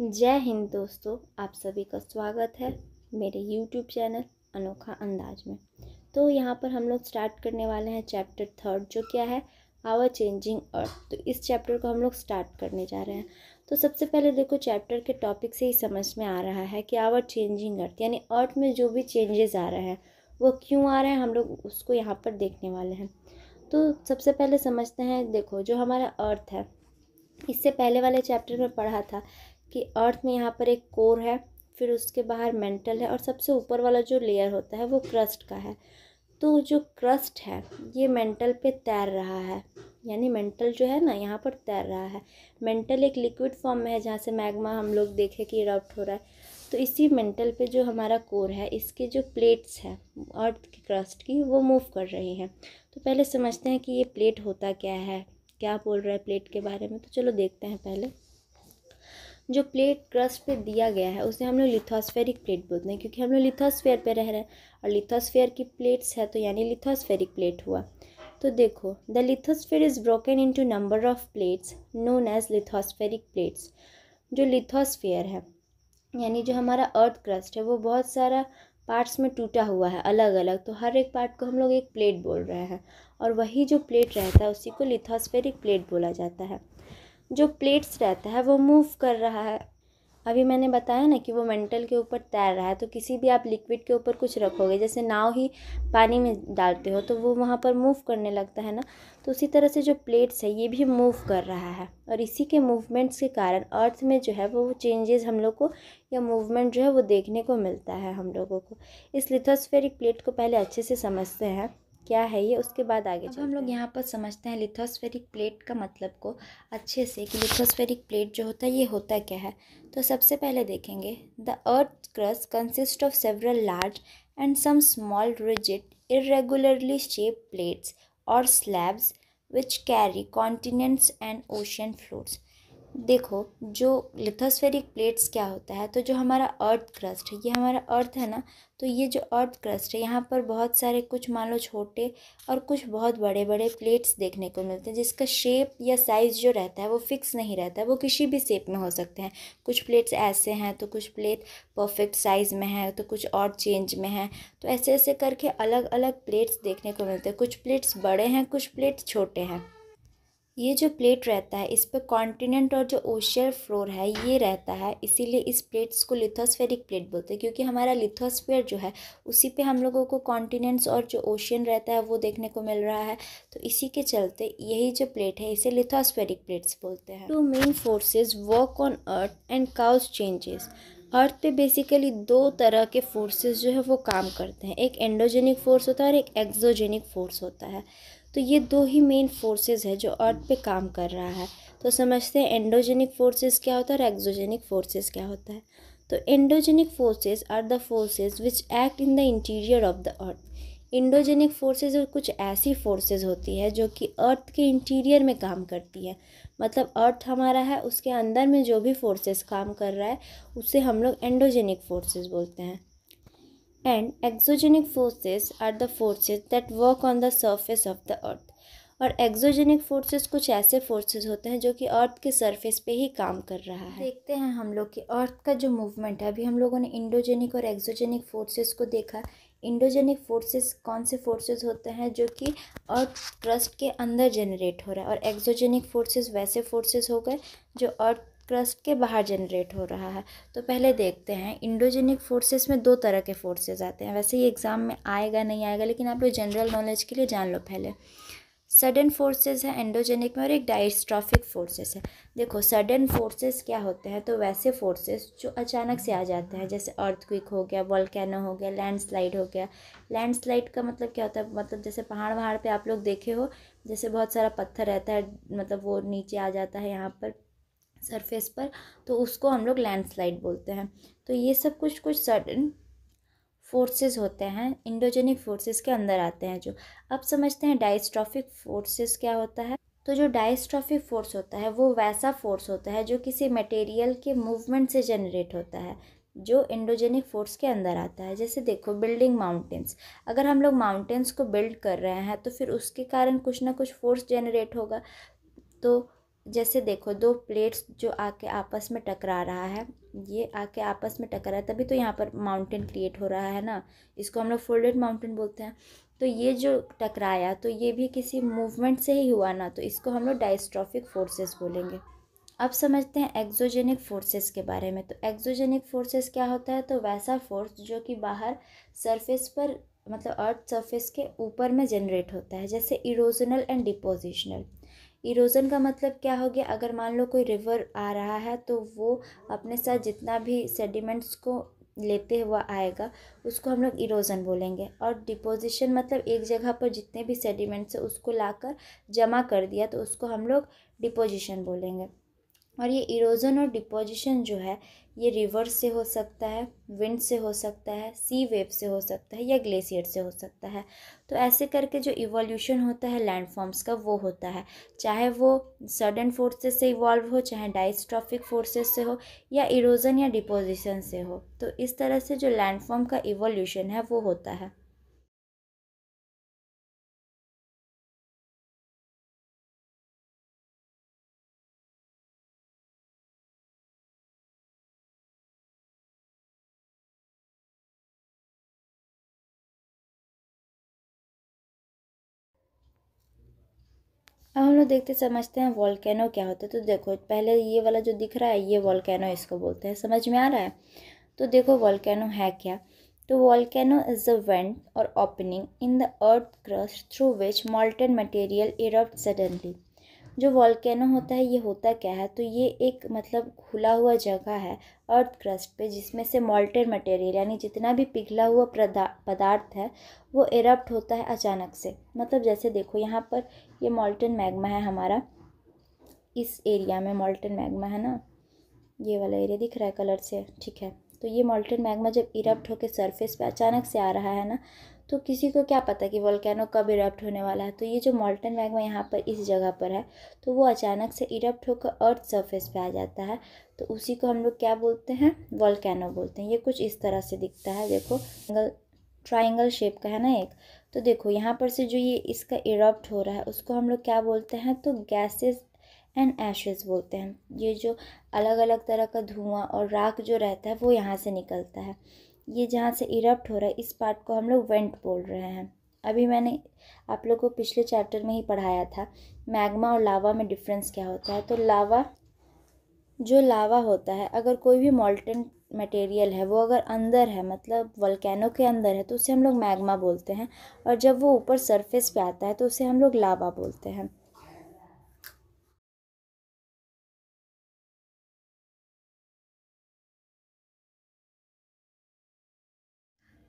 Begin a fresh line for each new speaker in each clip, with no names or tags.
जय हिंद दोस्तों आप सभी का स्वागत है मेरे YouTube चैनल अनोखा अंदाज में तो यहाँ पर हम लोग स्टार्ट करने वाले हैं चैप्टर थर्ड जो क्या है आवर चेंजिंग अर्थ तो इस चैप्टर को हम लोग स्टार्ट करने जा रहे हैं तो सबसे पहले देखो चैप्टर के टॉपिक से ही समझ में आ रहा है कि आवर चेंजिंग अर्थ यानी अर्थ में जो भी चेंजेस आ रहे हैं वो क्यों आ रहे हैं हम लोग उसको यहाँ पर देखने वाले हैं तो सबसे पहले समझते हैं देखो जो हमारा अर्थ है इससे पहले वाले चैप्टर में पढ़ा था कि अर्थ में यहाँ पर एक कोर है फिर उसके बाहर मेंटल है और सबसे ऊपर वाला जो लेयर होता है वो क्रस्ट का है तो जो क्रस्ट है ये मेंटल पे तैर रहा है यानी मेंटल जो है ना यहाँ पर तैर रहा है मेंटल एक लिक्विड फॉर्म में है जहाँ से मैग्मा हम लोग देखें कि इराप्ट हो रहा है तो इसी मेंटल पे जो हमारा कोर है इसके जो प्लेट्स हैं अर्थ की क्रस्ट की वो मूव कर रही हैं तो पहले समझते हैं कि ये प्लेट होता क्या है क्या बोल रहा है प्लेट के बारे में तो चलो देखते हैं पहले जो प्लेट क्रस्ट पे दिया गया है उसे हम लोग लिथोस्फेरिक प्लेट बोलते हैं क्योंकि हम लोग लिथोस्फेयर पे रह रहे हैं और लिथोस्फेयर की प्लेट्स है तो यानी लिथोस्फेरिक प्लेट हुआ तो देखो the lithosphere is broken into number of plates known as lithospheric plates जो लिथोस्फेयर है यानी जो हमारा अर्थ क्रस्ट है वो बहुत सारा पार्ट्स में टूटा हुआ है अलग अलग तो हर एक पार्ट को हम लोग एक प्लेट बोल रहे हैं और वही जो प्लेट रहता है उसी को लिथोस्फेरिक प्लेट बोला जाता है जो प्लेट्स रहता है वो मूव कर रहा है अभी मैंने बताया ना कि वो मेंटल के ऊपर तैर रहा है तो किसी भी आप लिक्विड के ऊपर कुछ रखोगे जैसे नाव ही पानी में डालते हो तो वो वहाँ पर मूव करने लगता है ना तो उसी तरह से जो प्लेट्स है ये भी मूव कर रहा है और इसी के मूवमेंट्स के कारण अर्थ में जो है वो चेंजेस हम लोग को या मूवमेंट जो है वो देखने को मिलता है हम लोगों को इस लिथोस्फेरिक प्लेट को पहले अच्छे से समझते हैं क्या है ये उसके बाद आगे अब हम लोग यहाँ पर समझते हैं लिथोस्फेरिक प्लेट का मतलब को अच्छे से कि लिथोस्फेरिक प्लेट जो होता है ये होता क्या है तो सबसे पहले देखेंगे the earth crust consist of several large and some small rigid irregularly shape plates और slabs which carry continents and ocean floors देखो जो लिथोस्फेरिक प्लेट्स क्या होता है तो जो हमारा अर्थ क्रस्ट है ये हमारा अर्थ है ना तो ये जो अर्थ क्रस्ट है यहाँ पर बहुत सारे कुछ मान लो छोटे और कुछ बहुत बड़े बड़े प्लेट्स देखने को मिलते हैं जिसका शेप या साइज़ जो रहता है वो फिक्स नहीं रहता है वो किसी भी शेप में हो सकते हैं कुछ प्लेट्स ऐसे हैं तो कुछ प्लेट परफेक्ट साइज़ में है तो कुछ और चेंज में है तो ऐसे ऐसे करके अलग अलग प्लेट्स देखने को मिलते हैं कुछ प्लेट्स बड़े हैं कुछ प्लेट्स छोटे हैं ये जो प्लेट रहता है इस पर कॉन्टिनेंट और जो ओशियर फ्लोर है ये रहता है इसीलिए इस प्लेट्स को लिथोस्फेरिक प्लेट बोलते हैं क्योंकि हमारा लिथोस्फेयर जो है उसी पे हम लोगों को कॉन्टिनेंट्स और जो ओशियन रहता है वो देखने को मिल रहा है तो इसी के चलते यही जो प्लेट है इसे लिथोस्फेरिक प्लेट्स बोलते हैं two main forces work on earth and cause changes earth पे बेसिकली दो तरह के फोर्सेस जो है वो काम करते हैं एक एंडोजेनिक फोर्स होता है और एक एक्जोजेनिक फोर्स होता है तो ये दो ही मेन फोर्सेस है जो अर्थ पे काम कर रहा है तो समझते हैं एंडोजेनिक फोर्सेस क्या होता है और एक्सोजेनिक फोर्सेस क्या होता है तो endogenic forces are the forces which act in the interior of the earth endogenic forces कुछ ऐसी फोर्सेस होती है जो कि अर्थ के इंटीरियर में काम करती है मतलब अर्थ हमारा है उसके अंदर में जो भी फोर्सेस काम कर रहा है उसे हम लोग एंडोजेनिक फोर्सेस बोलते हैं and exogenic forces are the forces that work on the surface of the earth और एक्सोजेनिक फोर्सेस कुछ ऐसे फोर्सेस होते हैं जो कि अर्थ के सरफेस पे ही काम कर रहा है देखते हैं हम लोग कि अर्थ का जो मूवमेंट है अभी हम लोगों ने इंडोजेनिक और एक्सोजेनिक फोर्सेस को देखा इंडोजेनिक फोर्सेस कौन से फोर्सेस होते हैं जो कि अर्थ क्रस्ट के अंदर जनरेट हो रहा है और एक्सोजेनिक फोर्सेस वैसे फोर्सेस हो गए जो अर्थ क्रस्ट के बाहर जनरेट हो रहा है तो पहले देखते हैं इंडोजेनिक फोर्सेस में दो तरह के फोर्सेस आते हैं वैसे ये एग्ज़ाम में आएगा नहीं आएगा लेकिन आप लोग जनरल नॉलेज के लिए जान लो पहले सडन फोर्सेस हैं एंडोजेनिक में और एक डाइस्ट्रॉफिक फोर्सेस है देखो सडन फोर्सेस क्या होते हैं तो वैसे फोर्सेस जो अचानक से आ जाते हैं जैसे अर्थक्विक हो गया वॉल्केनो हो गया लैंडस्लाइड हो गया लैंडस्लाइड का मतलब क्या होता है मतलब जैसे पहाड़ वहाड़ पे आप लोग देखे हो जैसे बहुत सारा पत्थर रहता है मतलब वो नीचे आ जाता है यहाँ पर सरफेस पर तो उसको हम लोग लैंडस्लाइड बोलते हैं तो ये सब कुछ कुछ सडन फोर्सेस होते हैं इंडोजेनिक फोर्सेस के अंदर आते हैं जो अब समझते हैं डाइस्ट्रॉफिक फोर्सेस क्या होता है तो जो डाइस्ट्रॉफिक फोर्स होता है वो वैसा फोर्स होता है जो किसी मटेरियल के मूवमेंट से जनरेट होता है जो इंडोजेनिक फोर्स के अंदर आता है जैसे देखो बिल्डिंग माउंटेंस अगर हम लोग माउंटेंस को बिल्ड कर रहे हैं तो फिर उसके कारण कुछ ना कुछ फोर्स जनरेट होगा तो जैसे देखो दो प्लेट्स जो आके आपस में टकरा रहा है ये आके आपस में टकरा है तभी तो यहाँ पर माउंटेन क्रिएट हो रहा है ना इसको हम लोग फोल्डेड माउंटेन बोलते हैं तो ये जो टकराया तो ये भी किसी मूवमेंट से ही हुआ ना तो इसको हम लोग डाइस्ट्रॉफिक फोर्सेस बोलेंगे अब समझते हैं एक्जोजेनिक फोर्सेस के बारे में तो एक्जोजेनिक फोर्सेस क्या होता है तो वैसा फोर्स जो कि बाहर सरफेस पर मतलब अर्थ सरफेस के ऊपर में जनरेट होता है जैसे इरोजनल एंड डिपोजिशनल इरोज़न का मतलब क्या हो गया अगर मान लो कोई रिवर आ रहा है तो वो अपने साथ जितना भी सेडिमेंट्स को लेते हुआ आएगा उसको हम लोग इरोज़न बोलेंगे और डिपोजिशन मतलब एक जगह पर जितने भी सेडिमेंट्स है उसको लाकर जमा कर दिया तो उसको हम लोग डिपोजिशन बोलेंगे और ये इरोज़न और डिपोजिशन जो है ये रिवर से हो सकता है विंड से हो सकता है सी वेव से हो सकता है या ग्लेशियर से हो सकता है तो ऐसे करके जो इवोल्यूशन होता है लैंडफॉर्म्स का वो होता है चाहे वो सडन फोर्सेस से इवॉल्व हो चाहे डाइस्ट्रॉफिक फोर्सेस से हो या
इरोजन या डिपोजिशन से हो तो इस तरह से जो लैंडफॉर्म का इवोल्यूशन है वो होता है लोग देखते समझते हैं वॉलकैनो क्या होता है तो देखो पहले ये वाला जो दिख रहा है ये वॉलकैनो इसको
बोलते हैं समझ में आ रहा है तो देखो वॉलकैनो है क्या तो volcano is a vent or opening in the earth crust through which molten material erupt suddenly जो वॉलकैनो होता है ये होता क्या है तो ये एक मतलब खुला हुआ जगह है अर्थ क्रस्ट पे जिसमें से मॉल्टेड मटेरियल यानी जितना भी पिघला हुआ पदार्थ है वो एरप्ट होता है अचानक से मतलब जैसे देखो यहाँ पर ये मॉल्टन मैग्मा है हमारा इस एरिया में मॉल्टन मैग्मा है ना ये वाला एरिया दिख रहा है कलर से ठीक है तो ये मॉल्टन मैग्मा जब इरप्ट होकर सरफेस पे अचानक से आ रहा है ना तो किसी को क्या पता कि वोल्केनो कब इरप्ट होने वाला है तो ये जो मॉल्टन मैग्मा यहाँ पर इस जगह पर है तो वो अचानक से इरप्ट होकर अर्थ सरफेस पे आ जाता है तो उसी को हम लोग क्या बोलते हैं वोल्केनो बोलते हैं ये कुछ इस तरह से दिखता है देखो ट्राइंगल शेप का है ना एक तो देखो यहाँ पर से जो ये इसका इरप्ट हो रहा है उसको हम लोग क्या बोलते हैं तो गैसेस एंड एशेस बोलते हैं ये जो अलग अलग तरह का धुआं और राख जो रहता है वो यहाँ से निकलता है ये जहाँ से इरप्ट हो रहा है इस पार्ट को हम लोग वेंट बोल रहे हैं अभी मैंने आप लोग को पिछले चैप्टर में ही पढ़ाया था मैग्मा और लावा में डिफरेंस क्या होता है तो लावा जो लावा होता है अगर कोई भी मॉल्टेंट मटेरियल है वो अगर अंदर है मतलब वल्केनो के अंदर है तो उसे हम लोग
मैग्मा बोलते हैं और जब वो ऊपर सरफेस पे आता है तो उसे हम लोग लावा बोलते हैं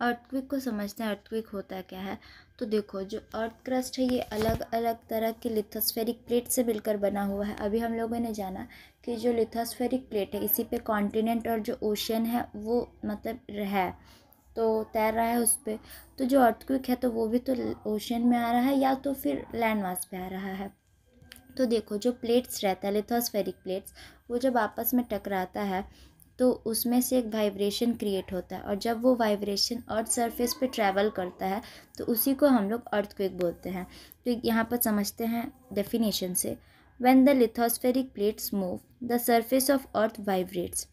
अर्थक्विक को समझते हैं अर्थक्विक होता क्या है तो देखो जो अर्थ क्रस्ट है ये अलग अलग तरह की लिथोस्फेरिक
प्लेट से मिलकर बना हुआ है अभी हम लोगों ने जाना कि जो लिथोस्फेरिक प्लेट है इसी पे कॉन्टिनेंट और जो ओशन है वो मतलब है तो तैर रहा है उस पर तो जो अर्थक्विक है तो वो भी तो ओशन में आ रहा है या तो फिर लैंड मार्स पे आ रहा है तो देखो जो प्लेट्स रहता है लिथोस्फेरिक प्लेट्स वो जब आपस में टकराता है तो उसमें से एक वाइब्रेशन क्रिएट होता है और जब वो वाइब्रेशन अर्थ सरफेस पे ट्रैवल करता है तो उसी को हम लोग अर्थ क्विक बोलते हैं तो यहाँ पर समझते हैं डेफिनेशन से the the plates move the the of earth vibrates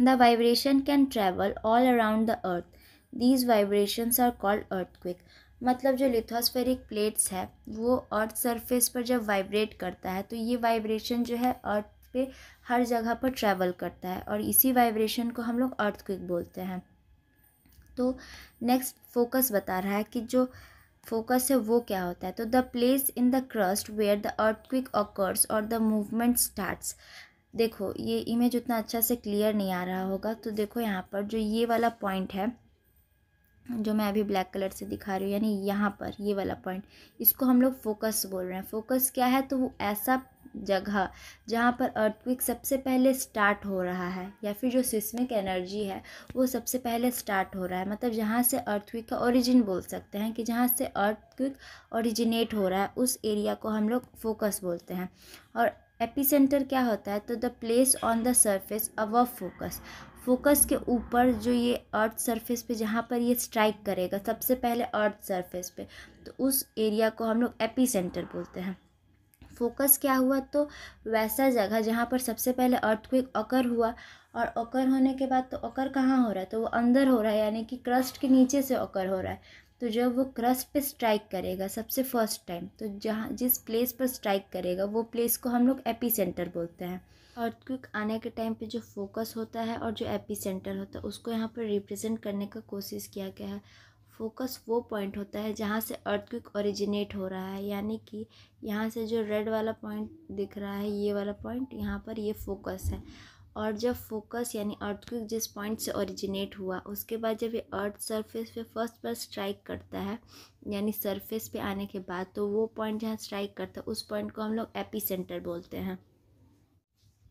the vibration can travel all around the earth these vibration are called earthquake मतलब जो लिथोस्फेरिक प्लेट्स है वो अर्थ सरफेस पर जब वाइब्रेट करता है तो ये वाइब्रेशन जो है अर्थ पे हर जगह पर ट्रैवल करता है और इसी वाइब्रेशन को हम लोग अर्थ क्विक बोलते हैं तो नेक्स्ट फोकस बता रहा है कि जो फोकस है वो क्या होता है तो the place in the crust where the earthquake occurs और द मूवमेंट स्टार्ट्स देखो ये इमेज उतना अच्छा से क्लियर नहीं आ रहा होगा तो देखो यहाँ पर जो ये वाला पॉइंट है जो मैं अभी ब्लैक कलर से दिखा रही हूँ यानी यहाँ पर ये वाला पॉइंट इसको हम लोग फोकस बोल रहे हैं फोकस क्या है तो वो ऐसा जगह जहाँ पर अर्थक्विक सबसे पहले स्टार्ट हो रहा है या फिर जो सिस्मिक एनर्जी है वो सबसे पहले स्टार्ट हो रहा है मतलब जहाँ से अर्थक्विक का ओरिजिन बोल सकते हैं कि जहाँ से अर्थक्विक ओरिजिनेट हो रहा है उस एरिया को हम लोग फोकस बोलते हैं और एपिसेंटर क्या होता है तो the place on the surface of focus focus के ऊपर जो ये अर्थ सरफेस पे जहाँ पर ये स्ट्राइक करेगा सबसे पहले अर्थ सरफेस पे तो उस एरिया को हम लोग एपी सेंटर बोलते हैं फोकस क्या हुआ तो वैसा जगह जहाँ पर सबसे पहले अर्थक्विक अकर हुआ और अकर होने के बाद तो अकर कहाँ हो रहा है तो वो अंदर हो रहा है यानी कि क्रस्ट के नीचे से अकर हो रहा है तो जब वो क्रस्ट पे स्ट्राइक करेगा सबसे फर्स्ट टाइम तो जहाँ जिस प्लेस पर स्ट्राइक करेगा वो प्लेस को हम लोग एपी सेंटर बोलते हैं अर्थक्विक आने के टाइम पे जो फोकस होता है और जो एपी सेंटर होता है उसको यहाँ पर रिप्रेजेंट करने का कोशिश किया गया है फोकस वो पॉइंट होता है जहाँ से अर्थक्विक ओरिजिनेट हो रहा है यानी कि यहाँ से जो रेड वाला पॉइंट दिख रहा है ये वाला पॉइंट यहाँ पर ये फोकस है और जब फोकस यानी अर्थक्विक जिस पॉइंट से ओरिजिनेट हुआ उसके बाद जब ये अर्थ सरफेस पे फर्स्ट बार स्ट्राइक करता है यानी सरफेस पे आने के बाद तो वो पॉइंट जहाँ स्ट्राइक करता है उस पॉइंट को हम लोग एपी सेंटर बोलते हैं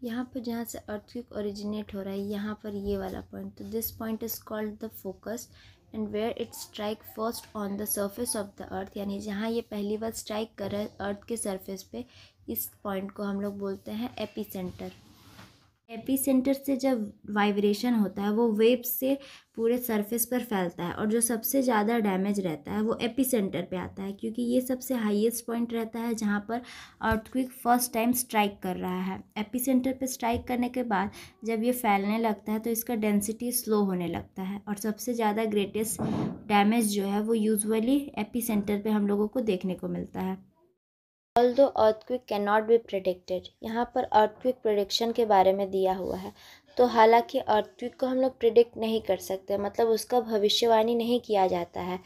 यहाँ पर जहाँ से अर्थक्विक ओरिजिनेट हो रहा है यहाँ पर ये वाला पॉइंट तो this point is called the focus and where it strike first on the surface of the earth यानी जहाँ ये पहली बार स्ट्राइक कर रहा है अर्थ के सर्फेस पे इस पॉइंट को हम लोग बोलते हैं एपी सेंटर एपी सेंटर से जब वाइब्रेशन होता है वो वेब से पूरे सरफेस पर फैलता है और जो सबसे ज़्यादा डैमेज रहता है वो एपी सेंटर पर आता है क्योंकि ये सबसे हाईएस्ट पॉइंट रहता है जहाँ पर अर्थक्विक फर्स्ट टाइम स्ट्राइक कर रहा है एपी सेंटर पर स्ट्राइक करने के बाद जब ये फैलने लगता है तो इसका डेंसिटी स्लो होने लगता है और सबसे ज़्यादा ग्रेटेस्ट डैमेज जो है वो यूजअली एपी सेंटर पर हम लोगों को देखने को मिलता है although earthquake cannot be predicted यहाँ पर अर्थक्विक प्रोडिक्शन के बारे में दिया हुआ है तो हालांकि अर्थक्वेक को हम लोग प्रिडिक्ट नहीं कर सकते मतलब उसका भविष्यवाणी नहीं किया जाता है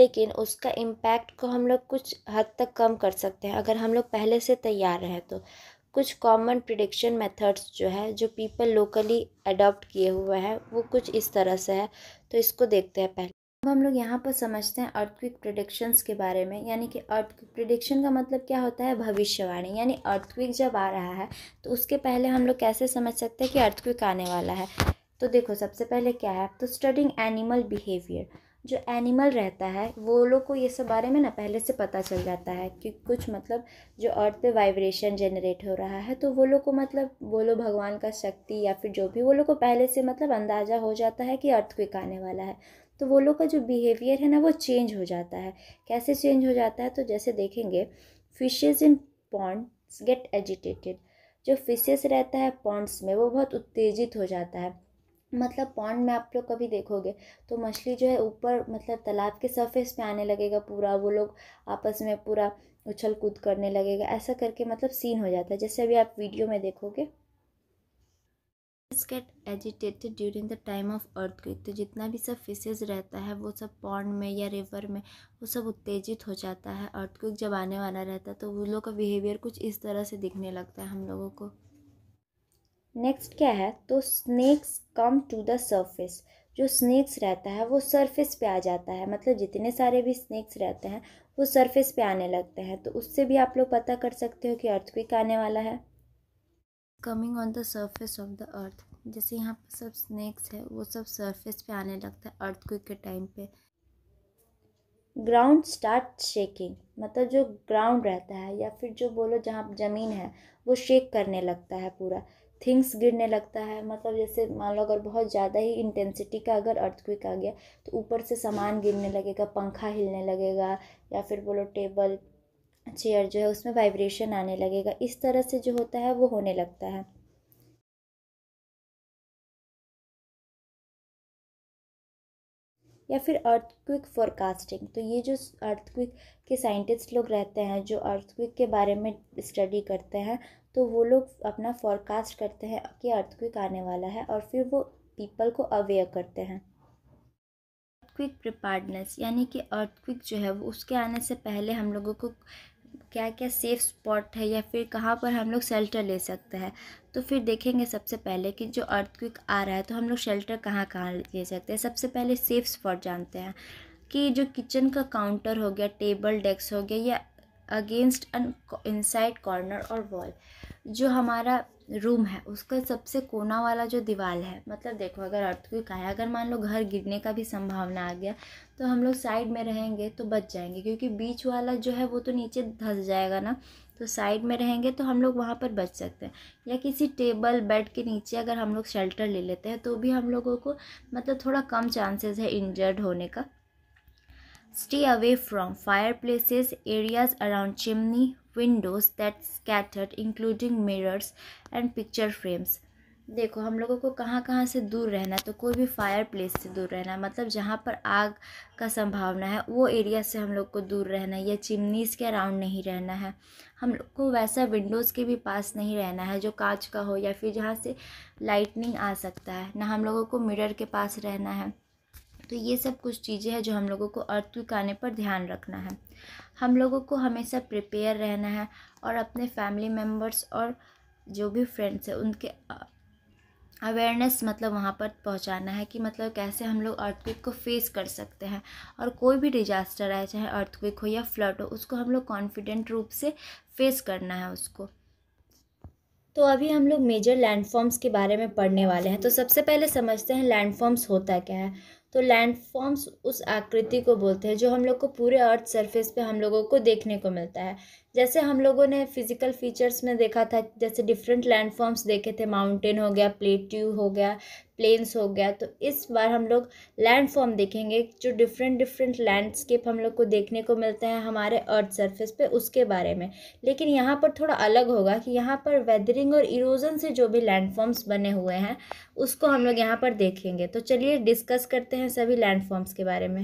लेकिन उसका इम्पैक्ट को हम लोग कुछ हद तक कम कर सकते हैं अगर हम लोग पहले से तैयार रहें तो कुछ कॉमन प्रिडिक्शन मेथड्स जो है जो पीपल लोकली अडॉप्ट किए हुए हैं वो कुछ इस तरह से है तो इसको देखते हैं पहले अब हम लोग यहाँ पर समझते हैं अर्थक्विक प्रिडिक्शंस के बारे में यानी कि अर्थक्विक प्रिडिक्शन का मतलब क्या होता है भविष्यवाणी यानी अर्थक्विक जब आ रहा है तो उसके पहले हम लोग कैसे समझ सकते हैं कि अर्थक्विक आने वाला है तो देखो सबसे पहले क्या है तो स्टडिंग एनिमल बिहेवियर जो एनिमल रहता है वो लोग को ये सब बारे में ना पहले से पता चल जाता है कि कुछ मतलब जो अर्थ पे वाइब्रेशन जनरेट हो रहा है तो वो लोग को मतलब बोलो भगवान का शक्ति या फिर जो भी वो लोग को पहले से मतलब अंदाज़ा हो जाता है कि अर्थ क्विक आने वाला है तो वो लोग का जो बिहेवियर है ना वो चेंज हो जाता है कैसे चेंज हो जाता है तो जैसे देखेंगे fishes in ponds get agitated जो फिशेस रहता है पॉन्ड्स में वो बहुत उत्तेजित हो जाता है मतलब पॉन्ड में आप लोग कभी देखोगे तो मछली जो है ऊपर मतलब तालाब के सरफेस पे आने लगेगा पूरा वो लोग आपस में पूरा उछल कूद करने लगेगा ऐसा करके मतलब सीन हो जाता है जैसे अभी आप वीडियो में देखोगे get agitated during the time of earthquake तो जितना भी सब फिशेज रहता है वो सब पॉन्ड में या रिवर में वो सब उत्तेजित हो जाता है अर्थक्विक जब आने वाला रहता है तो वो लोग का बिहेवियर कुछ इस तरह से दिखने लगता है हम लोगों को नेक्स्ट क्या है तो snakes come to the surface जो स्नैक्स रहता है वो सर्फेस पे आ जाता है मतलब जितने सारे भी स्नैक्स रहते हैं वो सर्फेस पे आने लगते हैं तो उससे भी आप लोग पता कर सकते हो कि अर्थक्विक आने वाला है coming on the surface of the earth जैसे यहाँ पर सब स्नैक्स है वो सब सरफेस पे आने लगता है अर्थ क्विक के टाइम पे ग्राउंड स्टार्ट शेकिंग मतलब जो ग्राउंड रहता है या फिर जो बोलो जहाँ ज़मीन है वो शेक करने लगता है पूरा थिंग्स गिरने लगता है मतलब जैसे मान लो अगर बहुत ज़्यादा ही इंटेंसिटी का अगर अर्थ क्विक आ गया तो ऊपर से सामान गिरने लगेगा पंखा हिलने लगेगा या फिर बोलो टेबल चेयर जो है उसमें वाइब्रेशन आने लगेगा
इस तरह से जो होता है वो होने लगता है या फिर अर्थक्विक फॉरकास्टिंग तो ये जो अर्थक्विक के साइंटिस्ट लोग रहते हैं जो अर्थक्विक के बारे में स्टडी
करते हैं तो वो लोग अपना फॉरकास्ट करते हैं कि अर्थक्विक आने वाला है और फिर वो पीपल को अवेयर करते हैं अर्थक्विक प्रिपार्डनेस यानी कि अर्थक्विक जो है वो उसके आने से पहले हम लोगों को क्या क्या सेफ़ स्पॉट है या फिर कहाँ पर हम लोग शेल्टर ले सकते हैं तो फिर देखेंगे सबसे पहले कि जो अर्थक्विक आ रहा है तो हम लोग शेल्टर कहाँ कहाँ ले सकते हैं सबसे पहले सेफ़ स्पॉट जानते हैं कि जो किचन का काउंटर हो गया टेबल डेस्क हो गया या against an inside corner or wall जो हमारा रूम है उसका सबसे कोना वाला जो दीवार है मतलब देखो अगर अर्थक्विक आया अगर मान लो घर गिरने का भी संभावना आ गया तो हम लोग साइड में रहेंगे तो बच जाएंगे क्योंकि बीच वाला जो है वो तो नीचे धंस जाएगा ना तो साइड में रहेंगे तो हम लोग वहाँ पर बच सकते हैं या किसी टेबल बेड के नीचे अगर हम लोग शेल्टर ले लेते हैं तो भी हम लोगों को मतलब थोड़ा कम चांसेस है इंजर्ड होने का Stay away from fireplaces, areas around chimney, windows that scattered including mirrors and picture frames. देखो हम लोगों को कहाँ कहाँ से दूर रहना है तो कोई भी फायर प्लेस से दूर रहना है मतलब जहाँ पर आग का संभावना है वो एरिया से हम लोग को दूर रहना है या चिमनीज़ के अराउंड नहीं रहना है हम लोग को वैसा विंडोज़ के भी पास नहीं रहना है जो कांच का हो या फिर जहाँ से लाइटनिंग आ सकता है ना हम लोगों को मिरर के पास रहना है तो ये सब कुछ चीज़ें हैं जो हम लोगों को अर्थक्विक आने पर ध्यान रखना है हम लोगों को हमेशा प्रिपेयर रहना है और अपने फैमिली मेम्बर्स और जो भी फ्रेंड्स हैं उनके अवेयरनेस मतलब वहाँ पर पहुँचाना है कि मतलब कैसे हम लोग अर्थक्विक को फेस कर सकते हैं और कोई भी डिजास्टर आए चाहे अर्थक्विक हो या फ्लड हो उसको हम लोग कॉन्फिडेंट रूप से फेस करना है उसको तो अभी हम लोग मेजर लैंडफॉर्म्स के बारे में पढ़ने वाले हैं तो सबसे पहले समझते हैं लैंडफॉर्म्स होता क्या है तो लैंडफॉर्म्स उस आकृति को बोलते हैं जो हम लोग को पूरे अर्थ सरफेस पे हम लोगों को देखने को मिलता है जैसे हम लोगों ने फिज़िकल फीचर्स में देखा था जैसे डिफरेंट लैंडफॉर्म्स देखे थे माउंटेन हो गया प्लेट्यू हो गया प्लेन्स हो गया तो इस बार हम लोग लैंड फॉर्म देखेंगे जो डिफरेंट डिफरेंट लैंडस्केप हम लोग को देखने को मिलते हैं हमारे अर्थ सरफेस पे उसके बारे में लेकिन यहाँ पर थोड़ा अलग होगा कि यहाँ पर वेदरिंग और इरोजन से जो भी फॉर्म्स बने हुए हैं उसको हम लोग यहाँ पर देखेंगे तो चलिए डिस्कस करते हैं सभी लैंडफॉर्म्स के बारे में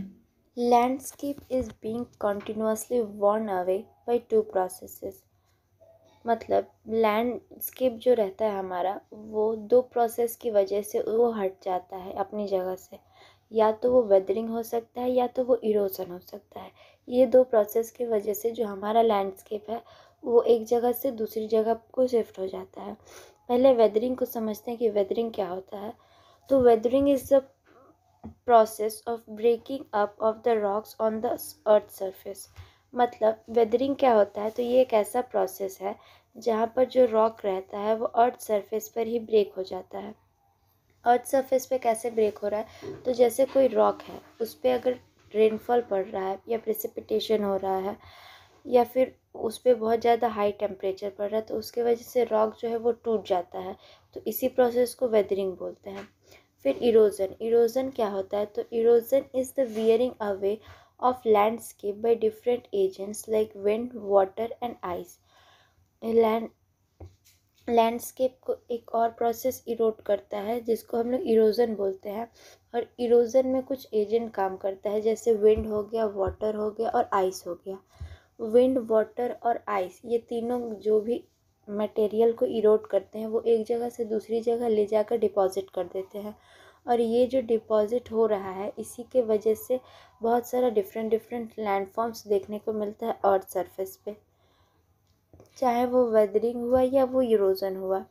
landscape is being continuously worn away by two processes मतलब लैंडस्केप जो रहता है हमारा वो दो प्रोसेस की वजह से वो हट जाता है अपनी जगह से या तो वो वेदरिंग हो सकता है या तो वो इरोसन हो सकता है ये दो प्रोसेस की वजह से जो हमारा लैंडस्केप है वो एक जगह से दूसरी जगह को शिफ्ट हो जाता है पहले वेदरिंग को समझते हैं कि वेदरिंग क्या होता है तो weathering is the process of breaking up of the rocks on the earth surface मतलब वेदरिंग क्या होता है तो ये एक ऐसा प्रोसेस है जहाँ पर जो रॉक रहता है वो अर्थ सरफेस पर ही ब्रेक हो जाता है अर्थ सरफेस पे कैसे ब्रेक हो रहा है तो जैसे कोई रॉक है उस पर अगर रेनफॉल पड़ रहा है या प्रेसिपिटेशन हो रहा है या फिर उस पर बहुत ज़्यादा हाई टेम्परेचर पड़ रहा है तो उसके वजह से रॉक जो है वो टूट जाता है तो इसी प्रोसेस को वेदरिंग बोलते हैं फिर इरोज़न इरोज़न क्या होता है तो erosion is the wearing away of landscape by different agents like wind, water and ice. Land landscape को एक और प्रोसेस इरोड करता है जिसको हम लोग इरोजन बोलते हैं और इरोजन में कुछ एजेंट काम करता है जैसे विंड हो गया वाटर हो गया और आइस हो गया विंड वाटर और आइस ये तीनों जो भी मटेरियल को इरोड करते हैं वो एक जगह से दूसरी जगह ले जाकर डिपॉजिट कर देते हैं और ये जो डिपॉज़िट हो रहा है इसी के वजह से बहुत सारा डिफरेंट डिफरेंट लैंडफॉर्म्स देखने को मिलता है अर्थ सरफेस पे चाहे वो वेदरिंग हुआ या वो इरोज़न हुआ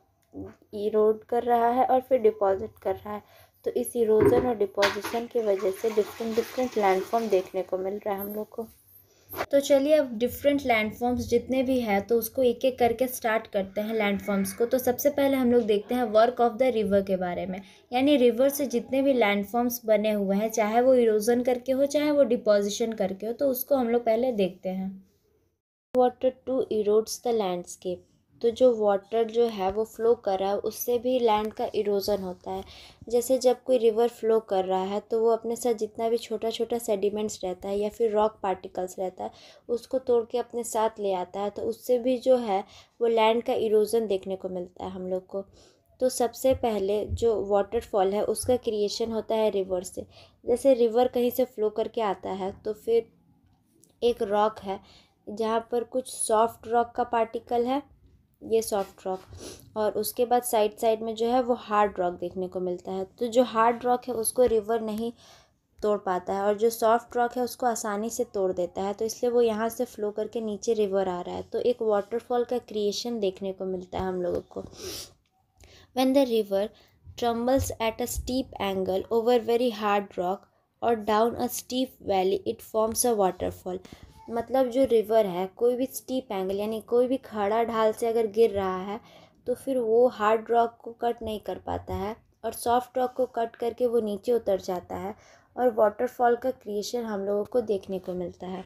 इरोड कर रहा है और फिर डिपॉज़िट कर रहा है तो इस इरोज़न और डिपॉजिशन की वजह से डिफरेंट डिफरेंट लैंडफॉर्म देखने को मिल रहा है हम लोग को तो चलिए अब डिफरेंट लैंडफॉर्म्स जितने भी हैं तो उसको एक एक करके स्टार्ट करते हैं लैंडफॉर्म्स को तो सबसे पहले हम लोग देखते हैं वर्क ऑफ द रिवर के बारे में यानी रिवर से जितने भी लैंडफॉर्म्स बने हुए हैं चाहे वो इरोजन करके हो चाहे वो डिपोजिशन करके हो तो उसको हम लोग पहले देखते हैं water to erodes the landscape तो जो वाटर जो है वो फ़्लो कर रहा है उससे भी लैंड का इरोज़न होता है जैसे जब कोई रिवर फ़्लो कर रहा है तो वो अपने साथ जितना भी छोटा छोटा सेडिमेंट्स रहता है या फिर रॉक पार्टिकल्स रहता है उसको तोड़ के अपने साथ ले आता है तो उससे भी जो है वो लैंड का इरोज़न देखने को मिलता है हम लोग को तो सबसे पहले जो वाटरफॉल है उसका क्रिएशन होता है रिवर से जैसे रिवर कहीं से फ़्लो करके आता है तो फिर एक रॉक है जहाँ पर कुछ सॉफ्ट रॉक का पार्टिकल है ये सॉफ्ट रॉक और उसके बाद साइड साइड में जो है वो हार्ड रॉक देखने को मिलता है तो जो हार्ड रॉक है उसको रिवर नहीं तोड़ पाता है और जो सॉफ्ट रॉक है उसको आसानी से तोड़ देता है तो इसलिए वो यहाँ से फ्लो करके नीचे रिवर आ रहा है तो एक वाटरफॉल का क्रिएशन देखने को मिलता है हम लोगों को when the river tumbles at a steep angle over very hard rock और down a steep valley it forms a waterfall मतलब जो रिवर है कोई भी स्टीप एंगल यानी कोई भी खड़ा ढाल से अगर गिर रहा है तो फिर वो हार्ड रॉक को कट नहीं कर पाता है और सॉफ्ट रॉक को कट करके वो नीचे उतर जाता है और वाटरफॉल का क्रिएशन हम लोगों को देखने को मिलता है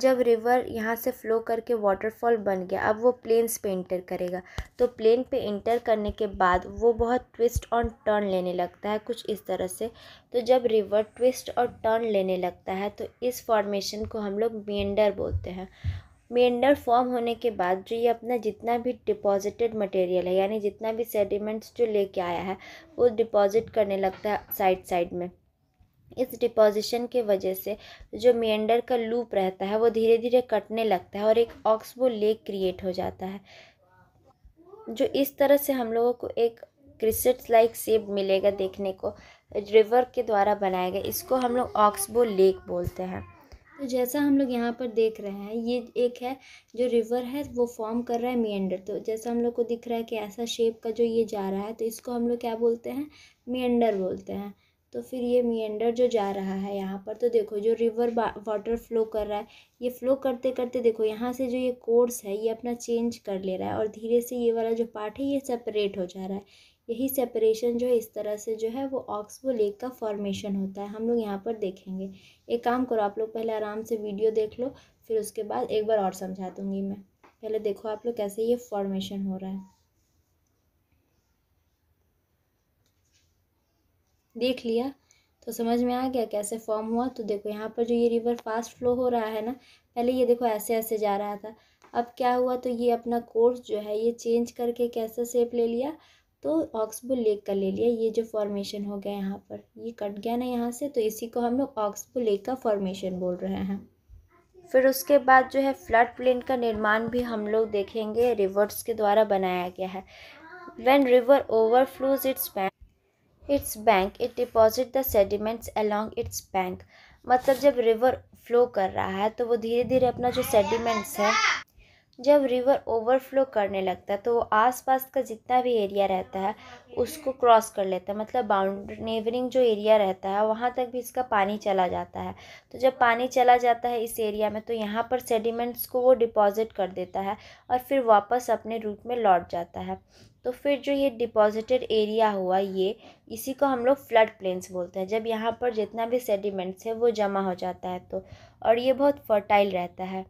जब रिवर यहाँ से फ़्लो करके वाटरफॉल बन गया अब वो प्लेन्स पे इंटर करेगा तो प्लेन पे इंटर करने के बाद वो बहुत ट्विस्ट और टर्न लेने लगता है कुछ इस तरह से तो जब रिवर ट्विस्ट और टर्न लेने लगता है तो इस फॉर्मेशन को हम लोग मेंडर बोलते हैं मेंडर फॉर्म होने के बाद जो ये अपना जितना भी डिपॉजिटेड मटेरियल है यानी जितना भी सेडिमेंट्स जो लेके आया है वो डिपॉजिट करने लगता है साइड साइड में इस डिपोजिशन के वजह से जो मेंडर का लूप रहता है वो धीरे धीरे कटने लगता है और एक ऑक्सबो लेक क्रिएट हो जाता है जो इस तरह से हम लोगों को एक क्रिसेट्स लाइक सेप मिलेगा देखने को रिवर के द्वारा बनाया गया इसको हम लोग ऑक्सबो लेक बोलते हैं तो जैसा हम लोग यहाँ पर देख रहे हैं ये एक है जो रिवर है वो फॉर्म कर रहा है मेंडर तो जैसा हम लोग को दिख रहा है कि ऐसा शेप का जो ये जा रहा है तो इसको हम लोग क्या बोलते हैं मेंडर बोलते हैं तो फिर ये मीएंडर जो जा रहा है यहाँ पर तो देखो जो रिवर वाटर फ्लो कर रहा है ये फ्लो करते करते देखो यहाँ से जो ये कोर्स है ये अपना चेंज कर ले रहा है और धीरे से ये वाला जो पार्ट है ये सेपरेट हो जा रहा है यही सेपरेशन जो है इस तरह से जो है वो ऑक्सबो लेक का फॉर्मेशन होता है हम लोग यहाँ पर देखेंगे एक काम करो आप लोग पहले आराम से वीडियो देख लो फिर उसके बाद एक बार और समझा दूँगी मैं पहले देखो आप लोग कैसे ये फॉर्मेशन हो रहा है देख लिया तो समझ में आ गया कैसे फॉर्म हुआ तो देखो यहाँ पर जो ये रिवर फास्ट फ्लो हो रहा है ना पहले ये देखो ऐसे ऐसे जा रहा था अब क्या हुआ तो ये अपना कोर्स जो है ये चेंज करके कैसा सेप ले लिया तो ऑक्सबो लेक का ले लिया ये जो फॉर्मेशन हो गया यहाँ पर ये कट गया ना यहाँ से तो इसी को हम लोग ऑक्सबो लेक का फॉर्मेशन बोल रहे हैं फिर उसके बाद जो है फ्लड प्लेन का निर्माण भी हम लोग देखेंगे रिवर्स के द्वारा बनाया गया है when river overflows its bank its bank it deposit the sediments along its bank मतलब जब रिवर फ्लो कर रहा है तो वो धीरे धीरे अपना जो सेडिमेंट्स है जब रिवर ओवरफ्लो करने लगता है तो वो आसपास का जितना भी एरिया रहता है उसको क्रॉस कर लेता है मतलब बाउंड नेवरिंग जो एरिया रहता है वहाँ तक भी इसका पानी चला जाता है तो जब पानी चला जाता है इस एरिया में तो यहाँ पर सेडिमेंट्स को वो डिपॉजिट कर देता है और फिर वापस अपने रूट में लौट जाता है तो फिर जो ये डिपॉजिटेड एरिया हुआ ये इसी को हम लोग फ्लड प्लेन्स बोलते हैं जब यहाँ पर जितना भी सेडिमेंट्स है वो जमा हो जाता है तो और ये बहुत फर्टाइल रहता है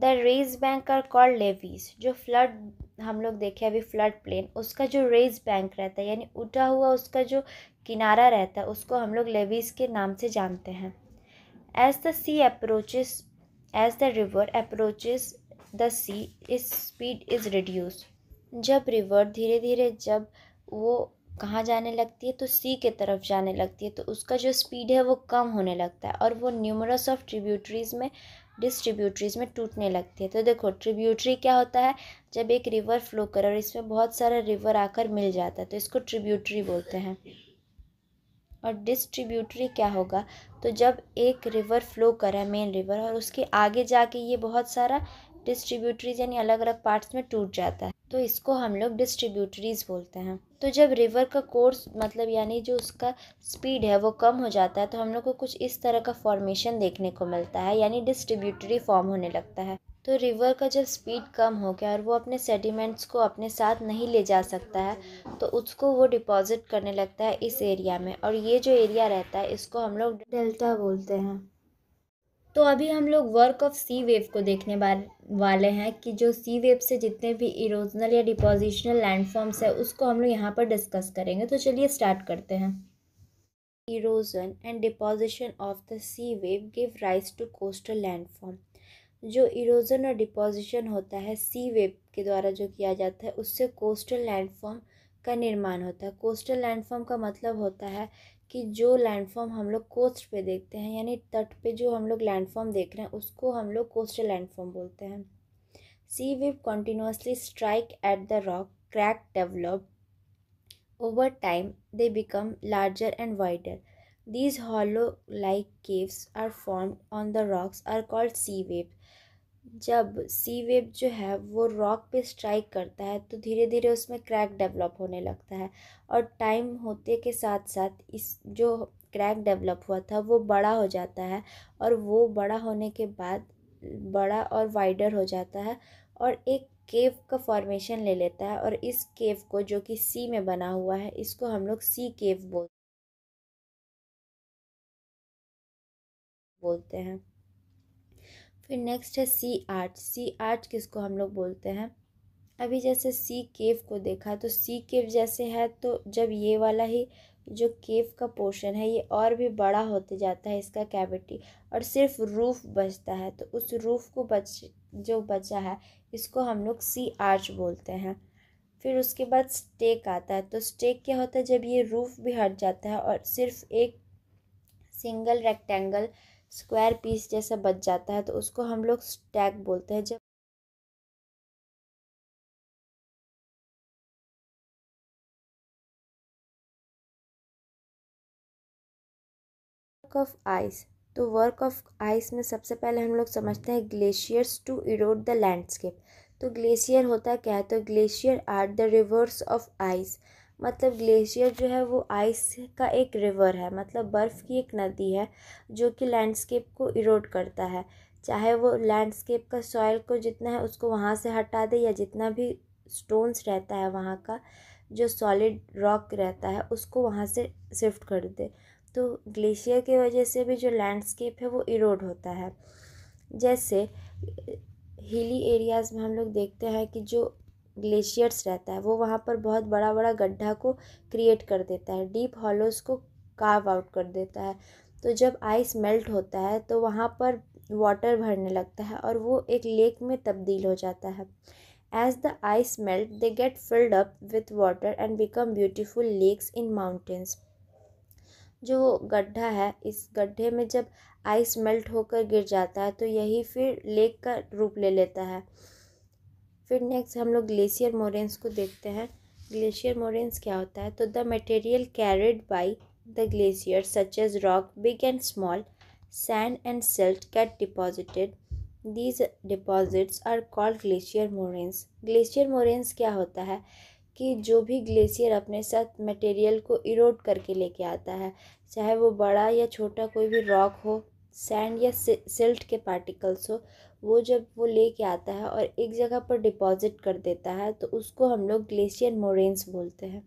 the raised bank are called levees जो फ्लड हम लोग देखे अभी फ्लड प्लेन उसका जो रेज बैंक रहता है यानी उठा हुआ उसका जो किनारा रहता है उसको हम लोग लेवीज के नाम से जानते हैं as the sea approaches as the river approaches the sea its speed is reduce जब रिवर धीरे धीरे जब वो कहाँ जाने लगती है तो सी के तरफ जाने लगती है तो उसका जो स्पीड है वो कम होने लगता है और वो न्यूमरस ऑफ ट्रिब्यूटरीज़ में डिस्ट्रीब्यूटरीज़ में टूटने लगती है तो देखो ट्रिब्यूटरी क्या होता है जब एक रिवर फ्लो करे और इसमें बहुत सारा रिवर आकर मिल जाता है तो इसको ट्रिब्यूटरी बोलते हैं और डिस्ट्रीब्यूटरी क्या होगा तो जब एक रिवर फ्लो करा मेन रिवर और उसके आगे जाके ये बहुत सारा डिस्ट्रीब्यूटरीज यानी अलग अलग पार्ट्स में टूट जाता है तो इसको हम लोग डिस्ट्रीब्यूटरीज बोलते हैं तो जब रिवर का कोर्स मतलब यानी जो उसका स्पीड है वो कम हो जाता है तो हम लोग को कुछ इस तरह का फॉर्मेशन देखने को मिलता है यानी डिस्ट्रीब्यूटरी फॉर्म होने लगता है तो रिवर का जब स्पीड कम हो गया और वो अपने सेडिमेंट्स को अपने साथ नहीं ले जा सकता है तो उसको वो डिपॉजिट करने लगता है इस एरिया में और ये जो एरिया रहता है इसको हम लोग डेल्टा बोलते हैं तो अभी हम लोग वर्क ऑफ सी वेव को देखने वाले हैं कि जो सी वेव से जितने भी इरोजनल या डिपोजिशनल लैंडफॉर्म्स है उसको हम लोग यहाँ पर डिस्कस करेंगे तो चलिए स्टार्ट करते हैं erosion and deposition of the sea wave give rise to coastal landform जो इरोजन और डिपोजिशन होता है सी वेव के द्वारा जो किया जाता है उससे कोस्टल लैंडफॉर्म का निर्माण होता है कोस्टल लैंडफॉर्म का मतलब होता है कि जो लैंडफॉर्म हम लोग कोस्ट पे देखते हैं यानी तट पे जो हम लोग लैंडफॉर्म देख रहे हैं उसको हम लोग कोस्टल लैंडफॉर्म बोलते हैं sea wave continuously strike at the rock crack develop over time they become larger and wider these hollow like caves are form on the rocks are called sea wave जब sea wave जो है वो rock पे strike करता है तो धीरे धीरे उसमें क्रैक डेवलप होने लगता है और टाइम होते के साथ साथ इस जो क्रैक डेवलप हुआ था वो बड़ा हो जाता है और वो बड़ा होने के बाद बड़ा और वाइडर हो जाता है और एक केव का
फॉर्मेशन ले लेता है और इस केव को जो कि सी में बना हुआ है इसको हम लोग सी केव बोल बोलते हैं फिर नेक्स्ट है सी आर्ट सी आर्ट किसको हम लोग बोलते हैं
अभी जैसे सी केव को देखा तो सी केव जैसे है तो जब ये वाला ही जो केव का पोर्शन है ये और भी बड़ा होते जाता है इसका कैविटी और सिर्फ रूफ बचता है तो उस रूफ को बच जो बचा है इसको हम लोग सी आर्च बोलते हैं फिर उसके बाद स्टेक आता है तो स्टेक क्या होता है जब ये रूफ भी हट
जाता है और सिर्फ एक सिंगल रेक्टेंगल स्क्वायर पीस जैसा बच जाता है तो उसको हम लोग स्टैक बोलते हैं जब वर्क ऑफ आइस तो वर्क ऑफ आइस में सबसे पहले हम लोग समझते हैं glaciers to erode the landscape तो ग्लेशियर होता क्या
है तो glacier are the rivers of ice मतलब ग्लेशियर जो है वो आइस का एक रिवर है मतलब बर्फ़ की एक नदी है जो कि लैंडस्केप को इरोड करता है चाहे वो लैंडस्केप का सॉयल को जितना है उसको वहाँ से हटा दे या जितना भी स्टोन्स रहता है वहाँ का जो सॉलिड रॉक रहता है उसको वहाँ से शिफ्ट कर दे तो ग्लेशियर की वजह से भी जो लैंडस्केप है वो इरोड होता है जैसे हिली एरियाज़ में हम लोग देखते हैं कि जो ग्लेशियर्स रहता है वो वहाँ पर बहुत बड़ा बड़ा गड्ढा को क्रिएट कर देता है डीप हॉलोस को कार्व आउट कर देता है तो जब आइस मेल्ट होता है तो वहाँ पर वाटर भरने लगता है और वो एक लेक में तब्दील हो जाता है as the ice melt they get filled up with water and become beautiful lakes in mountains जो गड्ढा है इस गड्ढे में जब आइस मेल्ट होकर गिर जाता है तो यही फिर लेक का रूप ले लेता है फिर नेक्स्ट हम लोग ग्लेशियर मोरेंस को देखते हैं ग्लेशियर मोरेंस क्या होता है तो the material carried by the glacier such as rock big and small sand and silt get deposited these deposits are called glacier moraines glacier moraines क्या होता है कि जो भी ग्लेशियर अपने साथ मटेरियल को इरोड करके लेके आता है चाहे वो बड़ा या छोटा कोई भी रॉक हो सैंड या सिल्ट के पार्टिकल्स हो वो जब वो लेके आता है और एक जगह पर डिपॉज़िट कर देता
है तो उसको हम लोग ग्लेशियर मोरेंस बोलते हैं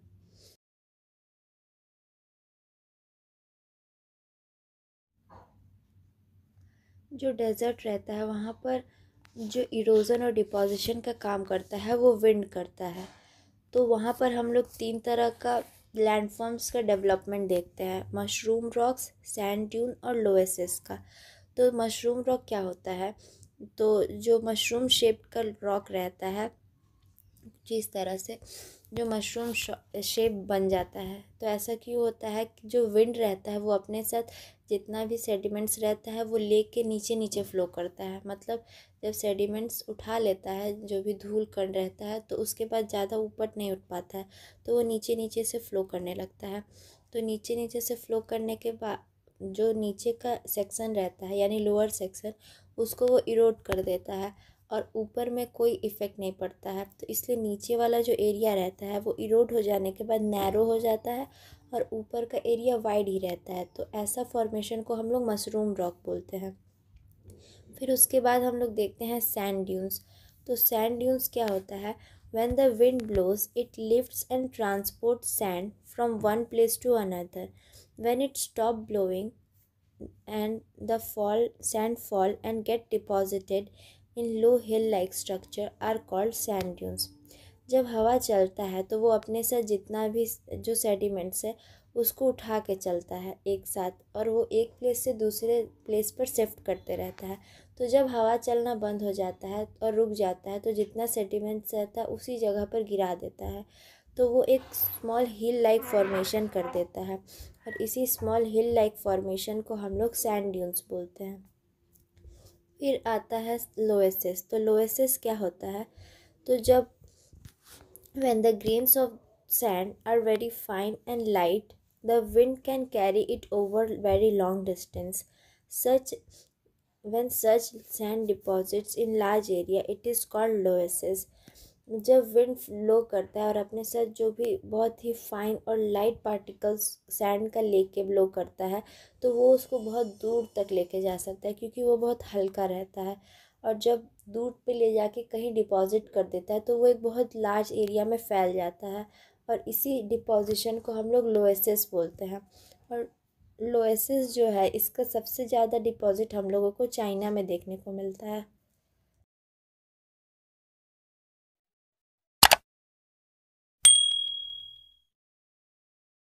जो डेज़र्ट रहता है वहाँ पर जो इरोज़न और डिपोजिशन का काम करता है वो
विंड करता है तो वहाँ पर हम लोग तीन तरह का लैंडफॉर्म्स का डेवलपमेंट देखते हैं मशरूम रॉक्स सैंड ड्यून और लोएसिस का तो मशरूम रॉक क्या होता है तो जो मशरूम शेप का रॉक रहता है जिस तरह से जो मशरूम शेप बन जाता है तो ऐसा क्यों होता है कि जो विंड रहता है वो अपने साथ जितना भी सेडिमेंट्स रहता है वो ले के नीचे नीचे फ्लो करता है मतलब जब सेडिमेंट्स उठा लेता है जो भी धूल कण रहता है तो उसके बाद ज़्यादा ऊपर नहीं उठ पाता है तो वो नीचे नीचे से फ्लो करने लगता है तो नीचे नीचे से फ्लो करने के बाद जो नीचे का सेक्शन रहता है यानी लोअर सेक्शन उसको वो इरोड कर देता है और ऊपर में कोई इफ़ेक्ट नहीं पड़ता है तो इसलिए नीचे वाला जो एरिया रहता है वो इरोड हो जाने के बाद नैरो हो जाता है और ऊपर का एरिया वाइड ही रहता है तो ऐसा फॉर्मेशन को हम लोग मशरूम रॉक बोलते हैं फिर उसके बाद हम लोग देखते हैं सैंड ड्यून्स तो सैंड ड्यून्स क्या होता है when the wind blows it lift and transport sand from one place to another when it stop blowing and the fall sand fall and get deposited in low hill like structure are called sand dunes. जब हवा चलता है तो वो अपने से जितना भी जो सेडिमेंट्स है उसको उठा के चलता है एक साथ और वो एक प्लेस से दूसरे प्लेस पर शिफ्ट करते रहता है तो जब हवा चलना बंद हो जाता है और रुक जाता है तो जितना सेडिमेंट्स रहता है उसी जगह पर गिरा देता है तो वो एक स्मॉल हिल लाइक फॉर्मेशन कर देता है और इसी स्मॉल हिल लाइक फॉर्मेशन को हम लोग सैंड ड्यून्स बोलते हैं फिर आता है लोएसिस तो लोएसिस क्या होता है तो जब when the grains of sand are very fine and light the wind can carry it over very long distance such when such sand deposits in large area it is called loess जब wind flow करता है और अपने साथ जो भी बहुत ही फाइन और लाइट पार्टिकल्स सैंड का लेके ब्लो करता है तो वो उसको बहुत दूर तक लेके जा सकता है क्योंकि वो बहुत हल्का रहता है और जब दूर पे ले जाके कहीं डिपॉजिट कर देता है तो वो एक बहुत लार्ज एरिया में फैल जाता है और इसी डिपॉजिशन को हम लोग लोएसेस बोलते हैं
और लोएसेस जो है इसका सबसे ज़्यादा डिपॉजिट हम लोगों को चाइना में देखने को मिलता है